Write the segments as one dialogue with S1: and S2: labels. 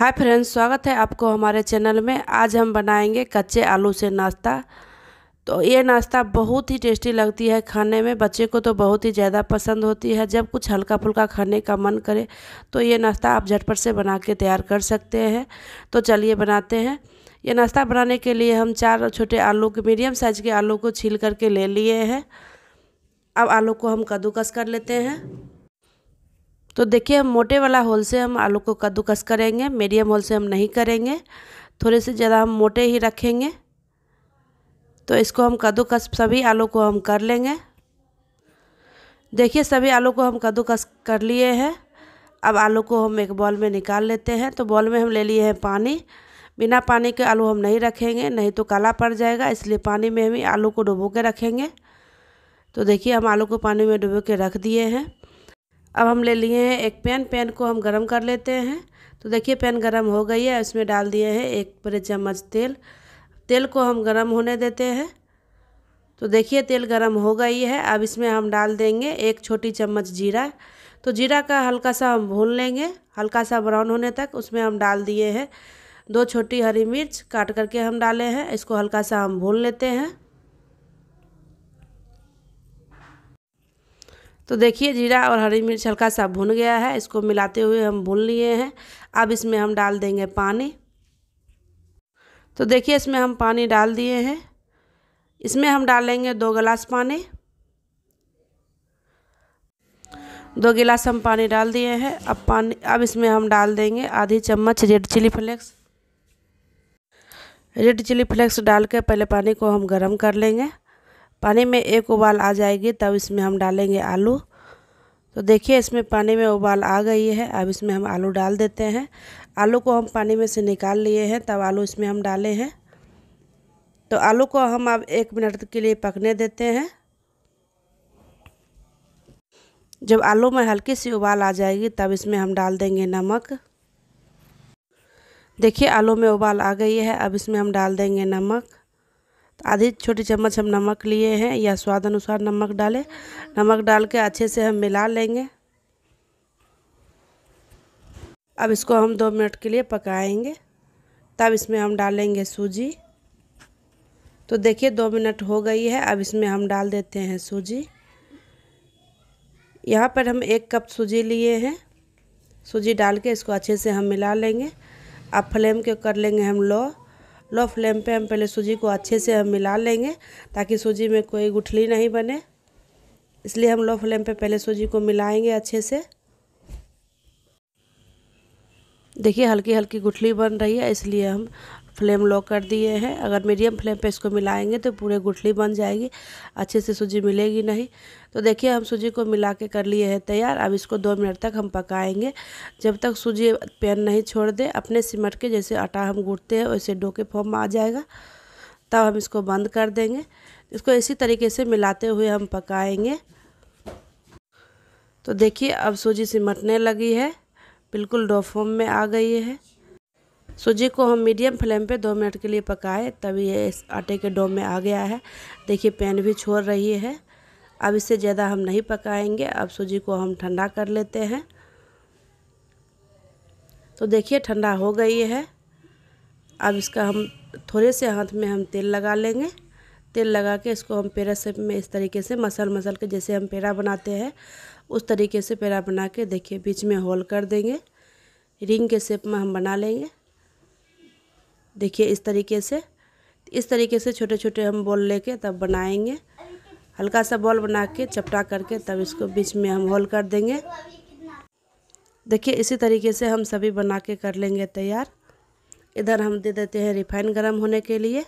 S1: hi friends स्वागत है आपको हमारे चैनल में आज हम बनाएंगे कच्चे आलू से नाश्ता तो ये नाश्ता बहुत ही टेस्टी लगती है खाने में बच्चे को तो बहुत ही ज़्यादा पसंद होती है जब कुछ हल्का फुल्का खाने का मन करे तो ये नाश्ता आप झटपट से बना के तैयार कर सकते हैं तो चलिए बनाते हैं ये नाश्ता बनाने के लिए हम चार छोटे आलू के मीडियम साइज़ के आलू को छील करके ले लिए हैं अब आलू को हम कद्दूकस कर लेते हैं तो देखिए हम मोटे वाला होल से हम आलू को कद्दूकस करेंगे मीडियम होल से हम नहीं करेंगे थोड़े से ज़्यादा हम मोटे ही रखेंगे तो इसको हम कद्दूकस सभी आलू को हम कर लेंगे देखिए सभी आलू को हम कद्दूकस कर लिए हैं अब आलू को हम एक बॉल में निकाल लेते हैं तो बॉल में हम ले लिए हैं पानी बिना पानी के आलू हम नहीं रखेंगे नहीं तो काला पड़ जाएगा इसलिए पानी में हम आलू को डुबो के रखेंगे तो देखिए हम आलू को पानी में डुबो के रख दिए हैं अब हम ले लिए हैं एक पैन पैन को हम गरम कर लेते हैं तो देखिए पैन गरम हो गई है इसमें डाल दिए हैं एक बड़े चम्मच तेल तेल को हम गरम होने देते हैं तो देखिए तेल गरम हो गई है अब इसमें हम डाल देंगे एक छोटी चम्मच जीरा तो जीरा का हल्का सा हम भून लेंगे हल्का सा ब्राउन होने तक उसमें हम डाल दिए हैं दो छोटी हरी मिर्च काट करके हम डाले हैं इसको हल्का सा हम भून लेते हैं तो देखिए जीरा और हरी मिर्च हल्का सा भुन गया है इसको मिलाते हुए हम भून लिए हैं अब इसमें हम डाल देंगे पानी तो देखिए इसमें हम पानी डाल दिए हैं इसमें हम डालेंगे दो गिलास पानी दो गिलास हम पानी डाल दिए हैं अब पानी अब इसमें हम डाल देंगे आधी चम्मच red chilli flakes red chilli flakes डाल के पहले पानी को हम गर्म कर लेंगे पानी में एक उबाल आ जाएगी तब इसमें हम डालेंगे आलू तो देखिए इसमें पानी में उबाल आ गई है अब इसमें हम आलू डाल देते हैं आलू को हम पानी में से निकाल लिए हैं तब आलू इसमें हम डाले हैं तो आलू को हम अब एक मिनट के लिए पकने देते हैं जब आलू में हल्की सी उबाल आ जाएगी तब इसमें हम डाल देंगे नमक देखिए आलू में उबाल आ गई है अब इसमें हम डाल देंगे नमक आधी छोटी चम्मच हम नमक लिए हैं या स्वाद अनुसार नमक डालें नमक डाल के अच्छे से हम मिला लेंगे अब इसको हम दो मिनट के लिए पकाएंगे तब इसमें हम डालेंगे सूजी तो देखिए दो मिनट हो गई है अब इसमें हम डाल देते हैं सूजी यहाँ पर हम एक कप सूजी लिए हैं सूजी डाल के इसको अच्छे से हम मिला लेंगे अब फ्लेम के कर लेंगे हम लो लो फ्लेम पे हम पहले सूजी को अच्छे से हम मिला लेंगे ताकि सूजी में कोई गुठली नहीं बने इसलिए हम लो फ्लेम पे पहले सूजी को मिलाएंगे अच्छे से देखिए हल्की हल्की गुठली बन रही है इसलिए हम फ्लेम लो कर दिए हैं अगर मीडियम फ्लेम पे इसको मिलाएंगे तो पूरे गुठली बन जाएगी अच्छे से सूजी मिलेगी नहीं तो देखिए हम सूजी को मिला के कर लिए हैं तैयार अब इसको दो मिनट तक हम पकाएंगे जब तक सूजी पैन नहीं छोड़ दे अपने सिमट के जैसे आटा हम गूँथते हैं वैसे डो के फॉर्म आ जाएगा तब हम इसको बंद कर देंगे इसको इसी तरीके से मिलाते हुए हम पकाएँगे तो देखिए अब सूजी सिमटने लगी है बिल्कुल डोफोम में आ गई है सूजी को हम मीडियम फ्लेम पे दो मिनट के लिए पकाए तभी ये इस आटे के डोम में आ गया है देखिए पैन भी छोड़ रही है अब इससे ज़्यादा हम नहीं पकाएंगे अब सूजी को हम ठंडा कर लेते हैं तो देखिए ठंडा हो गई है अब इसका हम थोड़े से हाथ में हम तेल लगा लेंगे तेल लगा के इसको हम पेड़ा से में इस तरीके से मसल मसल के जैसे हम पेड़ा बनाते हैं उस तरीके से पेड़ा बना के देखिए बीच में होल कर देंगे रिंग के शेप में हम बना लेंगे देखिए इस तरीके से इस तरीके से छोटे छोटे हम बॉल लेके तब बनाएंगे हल्का सा बॉल बना के चपटा करके तब इसको बीच में हम होल कर देंगे देखिए इसी तरीके से हम सभी बना के कर लेंगे तैयार इधर हम दे देते हैं रिफाइन गरम होने के लिए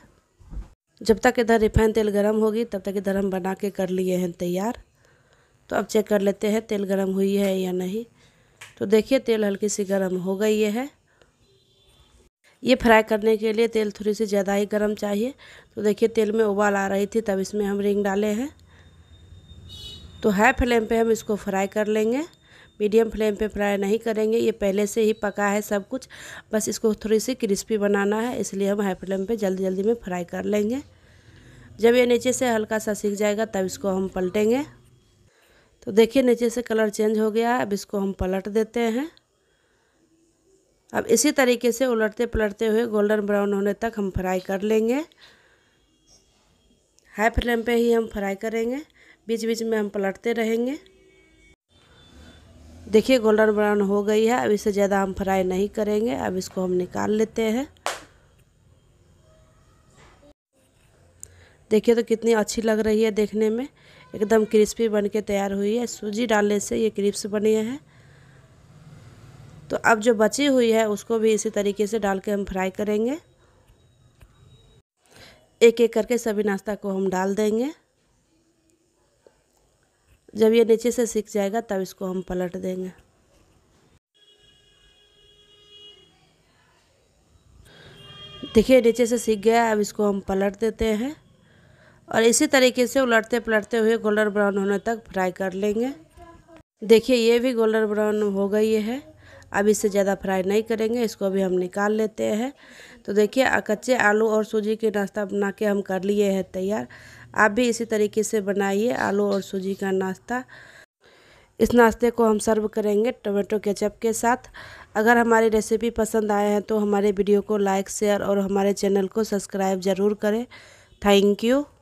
S1: जब तक इधर रिफाइन तेल गरम होगी तब तक इधर हम बना के कर लिए हैं तैयार तो अब चेक कर लेते हैं तेल गरम हुई है या नहीं तो देखिए तेल हल्की सी गरम हो गई है ये फ्राई करने के लिए तेल थोड़ी सी ज़्यादा ही गर्म चाहिए तो देखिए तेल में उबाल आ रही थी तब इसमें हम रिंग डाले हैं तो हाई फ्लेम पे हम इसको फ्राई कर लेंगे मीडियम फ्लेम पे फ्राई नहीं करेंगे ये पहले से ही पका है सब कुछ बस इसको थोड़ी सी क्रिस्पी बनाना है इसलिए हम हाई फ्लेम पे जल्दी जल्दी में फ्राई कर लेंगे जब ये नीचे से हल्का सा सीख जाएगा तब इसको हम पलटेंगे तो देखिए नीचे से कलर चेंज हो गया है अब इसको हम पलट देते हैं अब इसी तरीके से उलटते पलटते हुए गोल्डन ब्राउन होने तक हम फ्राई कर लेंगे हाई फ्लेम पे ही हम फ्राई करेंगे बीच बीच में हम पलटते रहेंगे देखिए गोल्डन ब्राउन हो गई है अब इसे ज़्यादा हम फ्राई नहीं करेंगे अब इसको हम निकाल लेते हैं देखिए तो कितनी अच्छी लग रही है देखने में एकदम क्रिस्पी बन के तैयार हुई है सूजी डालने से ये क्रिप्स बनी है तो अब जो बची हुई है उसको भी इसी तरीके से डाल के हम फ्राई करेंगे एक एक करके सभी नाश्ता को हम डाल देंगे जब ये नीचे से सीख जाएगा तब इसको हम पलट देंगे देखिए नीचे से सीख गया अब इसको हम पलट देते हैं और इसी तरीके से उलटते पलटते हुए गोल्डन ब्राउन होने तक फ्राई कर लेंगे देखिए ये भी गोल्डन ब्राउन हो गई है अब इससे ज़्यादा फ्राई नहीं करेंगे इसको अभी हम निकाल लेते हैं तो देखिए कच्चे आलू और सूजी के नाश्ता बना के हम कर लिए हैं तैयार आप भी इसी तरीके से बनाइए आलू और सूजी का नाश्ता इस नाश्ते को हम सर्व करेंगे टोमेटो केचप के साथ अगर हमारी रेसिपी पसंद आए हैं तो हमारे वीडियो को लाइक शेयर और हमारे चैनल को सब्सक्राइब ज़रूर करें थैंक यू